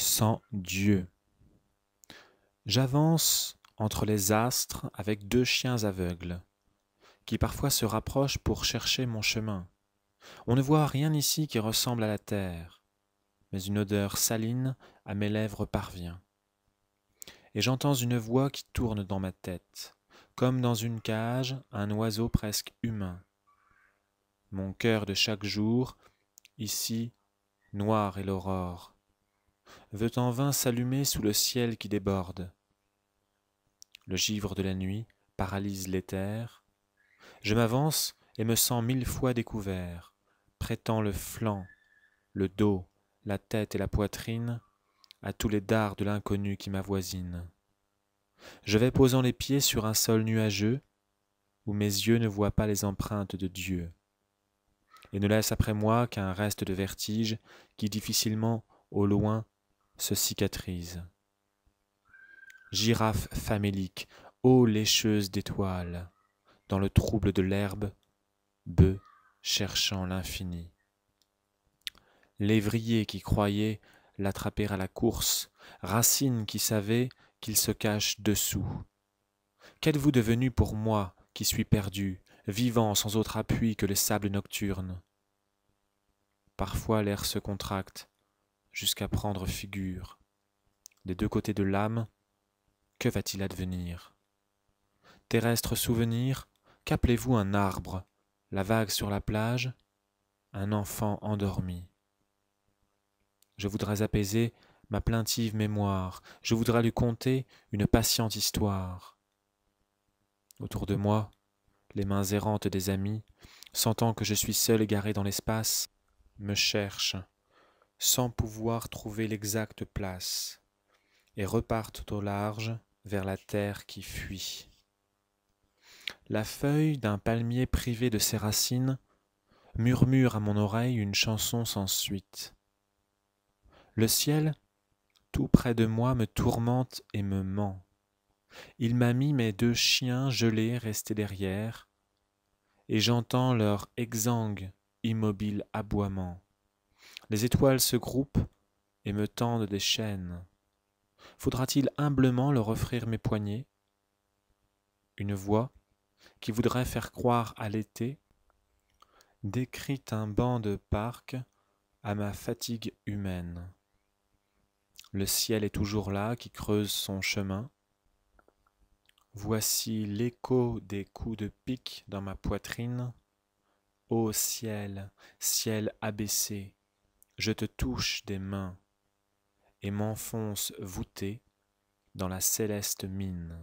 sans Dieu. J'avance entre les astres avec deux chiens aveugles, qui parfois se rapprochent pour chercher mon chemin. On ne voit rien ici qui ressemble à la terre, mais une odeur saline à mes lèvres parvient. Et j'entends une voix qui tourne dans ma tête, comme dans une cage un oiseau presque humain. Mon cœur de chaque jour, ici, noir et l'aurore, veut en vain s'allumer sous le ciel qui déborde. Le givre de la nuit paralyse l'éther. Je m'avance et me sens mille fois découvert, prêtant le flanc, le dos, la tête et la poitrine à tous les dards de l'inconnu qui m'avoisine. Je vais posant les pieds sur un sol nuageux, où mes yeux ne voient pas les empreintes de Dieu, et ne laissent après moi qu'un reste de vertige qui difficilement, au loin, se cicatrise. Girafe famélique, ô lécheuse d'étoiles, dans le trouble de l'herbe, bœuf cherchant l'infini. Lévrier qui croyait l'attraper à la course, Racine qui savait qu'il se cache dessous. Qu'êtes-vous devenu pour moi qui suis perdu, vivant sans autre appui que le sable nocturne Parfois l'air se contracte, jusqu'à prendre figure. Des deux côtés de l'âme, que va-t-il advenir Terrestre souvenir, qu'appelez-vous un arbre La vague sur la plage Un enfant endormi Je voudrais apaiser ma plaintive mémoire, je voudrais lui conter une patiente histoire. Autour de moi, les mains errantes des amis, sentant que je suis seul égaré dans l'espace, me cherchent sans pouvoir trouver l'exacte place, et repartent au large vers la terre qui fuit. La feuille d'un palmier privé de ses racines murmure à mon oreille une chanson sans suite. Le ciel, tout près de moi, me tourmente et me ment. Il m'a mis mes deux chiens gelés restés derrière, et j'entends leur exsangue, immobile aboiement. Les étoiles se groupent et me tendent des chaînes. Faudra-t-il humblement leur offrir mes poignets Une voix qui voudrait faire croire à l'été décrit un banc de parc à ma fatigue humaine. Le ciel est toujours là qui creuse son chemin. Voici l'écho des coups de pique dans ma poitrine. Ô ciel, ciel abaissé, je te touche des mains et m'enfonce voûté dans la céleste mine.